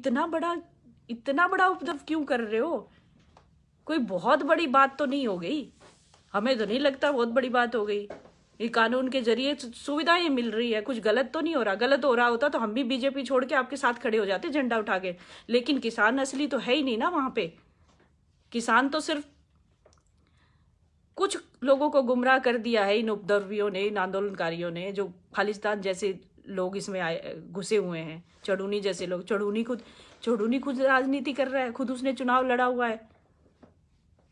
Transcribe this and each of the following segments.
इतना बड़ा इतना बड़ा उपद्रव क्यों कर रहे हो कोई बहुत बड़ी बात तो नहीं हो गई हमें तो नहीं लगता बहुत बड़ी बात हो गई ये कानून के जरिए सुविधाएं मिल रही है कुछ गलत तो नहीं हो रहा गलत हो रहा होता तो हम भी बीजेपी छोड़ के आपके साथ खड़े हो जाते झंडा उठा के लेकिन किसान असली तो है ही नहीं ना वहां पे किसान तो सिर्फ कुछ लोगों को गुमराह कर दिया है इन उपद्रवियों ने इन आंदोलनकारियों ने जो खालिस्तान जैसे लोग इसमें आए घुसे हुए हैं चढ़ूनी जैसे लोग चढ़ूनी खुद चढ़ूनी खुद राजनीति कर रहा है खुद उसने चुनाव लड़ा हुआ है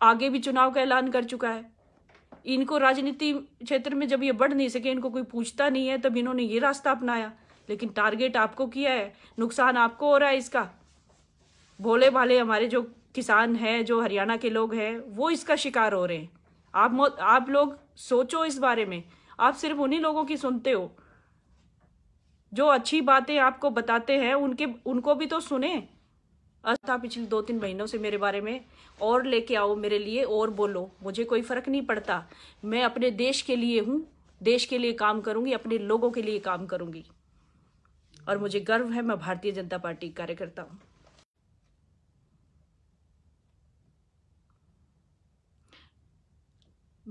आगे भी चुनाव का ऐलान कर चुका है इनको राजनीति क्षेत्र में जब ये बढ़ नहीं सके इनको कोई पूछता नहीं है तब इन्होंने ये रास्ता अपनाया लेकिन टारगेट आपको किया है नुकसान आपको हो रहा है इसका भोले भाले हमारे जो किसान हैं जो हरियाणा के लोग हैं वो इसका शिकार हो रहे हैं आप आप लोग सोचो इस बारे में आप सिर्फ उन्हीं लोगों की सुनते हो जो अच्छी बातें आपको बताते हैं उनके उनको भी तो सुने अस्था पिछले दो तीन महीनों से मेरे बारे में और लेके आओ मेरे लिए और बोलो मुझे कोई फर्क नहीं पड़ता मैं अपने देश के लिए हूं देश के लिए काम करूंगी अपने लोगों के लिए काम करूंगी और मुझे गर्व है मैं भारतीय जनता पार्टी कार्यकर्ता हूं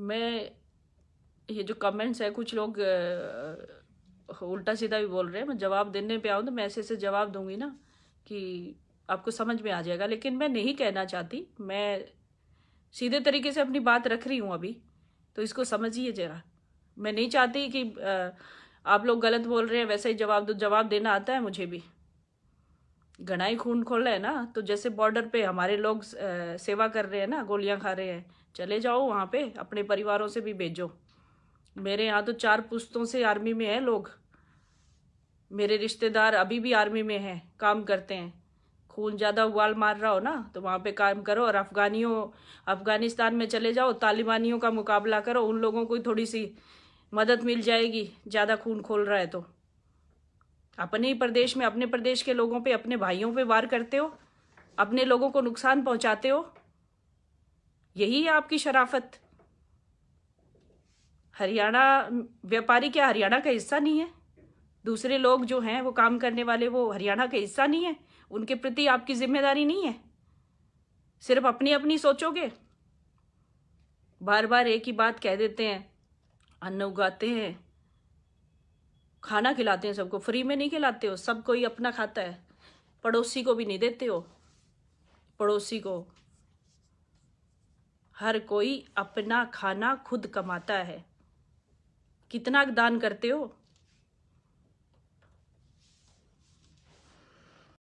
मैं ये जो कमेंट्स है कुछ लोग उल्टा सीधा भी बोल रहे हैं मैं जवाब देने पे आऊँ तो मैं ऐसे ऐसे जवाब दूंगी ना कि आपको समझ में आ जाएगा लेकिन मैं नहीं कहना चाहती मैं सीधे तरीके से अपनी बात रख रही हूँ अभी तो इसको समझिए जरा मैं नहीं चाहती कि आप लोग गलत बोल रहे हैं वैसे ही जवाब दो जवाब देना आता है मुझे भी ही खून खोल है ना तो जैसे बॉर्डर पे हमारे लोग सेवा कर रहे हैं ना गोलियां खा रहे हैं चले जाओ वहाँ पे अपने परिवारों से भी भेजो मेरे यहाँ तो चार पुस्तों से आर्मी में है लोग मेरे रिश्तेदार अभी भी आर्मी में हैं काम करते हैं खून ज़्यादा उबाल मार रहा हो ना तो वहाँ पे काम करो और अफ़गानियों अफ़गानिस्तान में चले जाओ तालिबानियों का मुकाबला करो उन लोगों को थोड़ी सी मदद मिल जाएगी ज़्यादा खून खोल रहा है तो अपने ही प्रदेश में अपने प्रदेश के लोगों पे अपने भाइयों पे वार करते हो अपने लोगों को नुकसान पहुंचाते हो यही है आपकी शराफत हरियाणा व्यापारी क्या हरियाणा का हिस्सा नहीं है दूसरे लोग जो हैं वो काम करने वाले वो हरियाणा का हिस्सा नहीं है उनके प्रति आपकी जिम्मेदारी नहीं है सिर्फ अपनी अपनी सोचोगे बार बार एक ही बात कह देते हैं अन्न उगाते हैं खाना खिलाते हैं सबको फ्री में नहीं खिलाते हो सब कोई अपना खाता है पड़ोसी को भी नहीं देते हो पड़ोसी को हर कोई अपना खाना खुद कमाता है कितना दान करते हो